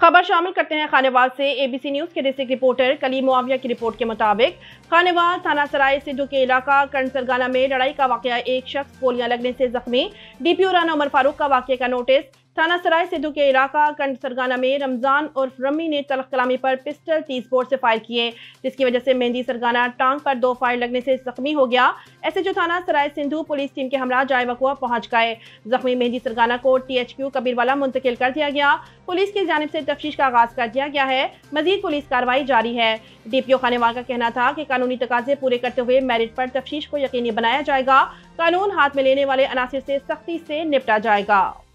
खबर शामिल करते हैं खानेवाल से एबीसी न्यूज के डिस्ट्रिक्ट रिपोर्टर कली मुआविया की रिपोर्ट के मुताबिक खानेवाल थाना सराय सिद्धू के इलाका कर्णसरगाना में लड़ाई का वाकया एक शख्स गोलियां लगने से जख्मी डीपीओ राना उमर फारूक का वाक़े का नोटिस थाना सराय सिद्धू के इलाका कंड सरगाना में रमजान और रमी ने तलख कलामी पर पिस्टल तीस बोर्ड से फायर किए जिसकी वजह से मेहंदी सरगाना टांग पर दो फायर लगने से जख्मी हो गया ऐसे जो थाना सराय सिंधु पुलिस टीम के हमला जाय वकुआ पहुंच गए जख्मी मेहंदी सरगाना को टी एच क्यू कबीरवाला मुंतकिल कर दिया गया पुलिस की जानब से तफ्तीश का आगाज कर दिया गया है मजीद पुलिस कार्रवाई जारी है डी पी ओ खानेवा का कहना था कि कानूनी तकाजे पूरे करते हुए मेरिट पर तफ्तीश को यकीनी बनाया जाएगा कानून हाथ में लेने वाले अनासर से सख्ती से निपटा जाएगा